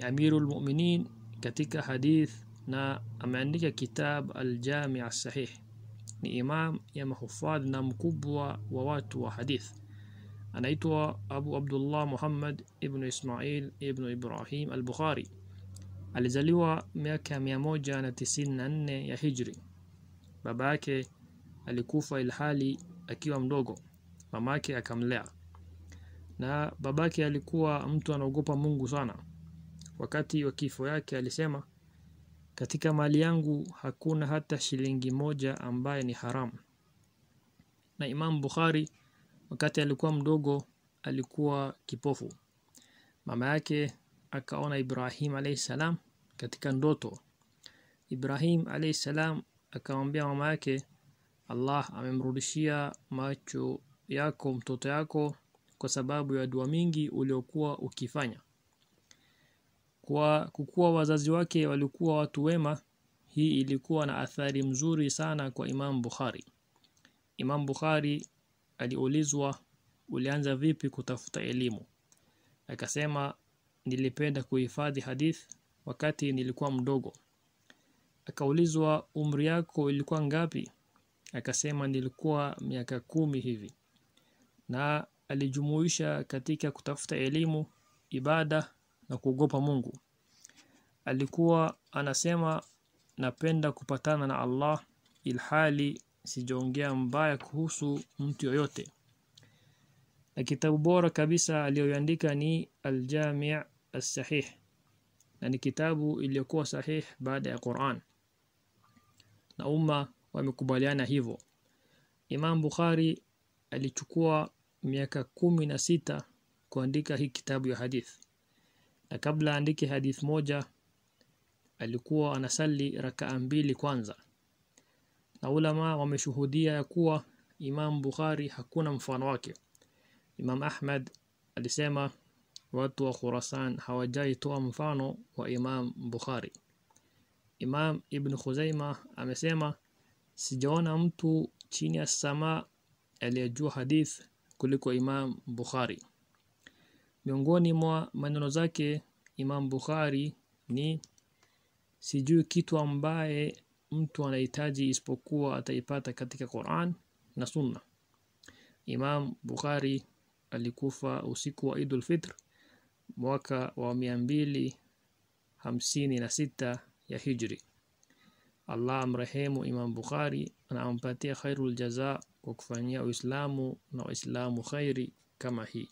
ni lmuminin katika hadith na ameandika kitab Al-Jami' sahih ni imam ya mahufadh na mkubwa wa watu wa hadith anaitwa Abu Abdullah Muhammad ibnu Ismail ibnu Ibrahim albukhari alizaliwa miaka 194 ya Hijri baba yake alikufa ilhali akiwa mdogo mamake akamlea na babake alikuwa mtu anaogopa Mungu sana Wakati wa kifo yake alisema, katika mali yangu hakuna hata shilingi moja ambaye ni haramu. Na Imam Bukhari wakati alikuwa mdogo alikuwa kipofu. Mama yake akaona Ibrahim alayhi salam katika ndoto. Ibrahim alayhi salam akamwambia mama yake, Allah amemrudishia macho yako mtoto yako kwa sababu ya dua mingi uliokuwa ukifanya kwa kukuwa wazazi wake walikuwa watu wema hii ilikuwa na athari mzuri sana kwa Imam Bukhari Imam Bukhari aliulizwa ulianza vipi kutafuta elimu akasema nilipenda kuhifadhi hadith wakati nilikuwa mdogo akaulizwa umri yako ilikuwa ngapi akasema nilikuwa miaka kumi hivi na alijumuisha katika kutafuta elimu ibada na kuogopa Mungu. Alikuwa anasema napenda kupatana na Allah ilhali sijaongea mbaya kuhusu mtu yoyote. Na kitabu bora kabisa aliyoandika ni Al-Jami' As-Sahih. Na ni kitabu iliyokuwa sahih baada ya Qur'an. Na umma wamekubaliana hivyo. Imam Bukhari alichukua miaka kumi na sita kuandika hii kitabu ya hadith na kabla aandike hadith moja alikuwa anasali rakaa mbili kwanza na ulama wameshuhudia ya kuwa Imam Bukhari hakuna mfano wake Imam Ahmad alisema watu wa Khurasan hawajaitoa mfano wa Imam Bukhari Imam Ibn Khuzaima amesema sijaona mtu chini ya samaa aliyejua hadith kuliko Imam Bukhari Miongoni mwa maneno zake Imam Bukhari ni sijui kitu ambaye mtu anahitaji isipokuwa ataipata katika Qur'an na Sunna. Imam Bukhari alikufa usiku wa Idul Fitr mwaka wa 256 ya Hijri. Allah amrehemu Imam Bukhari na ampatie khairul jaza kwa kufanyia Uislamu na Waislamu khairi kama hii.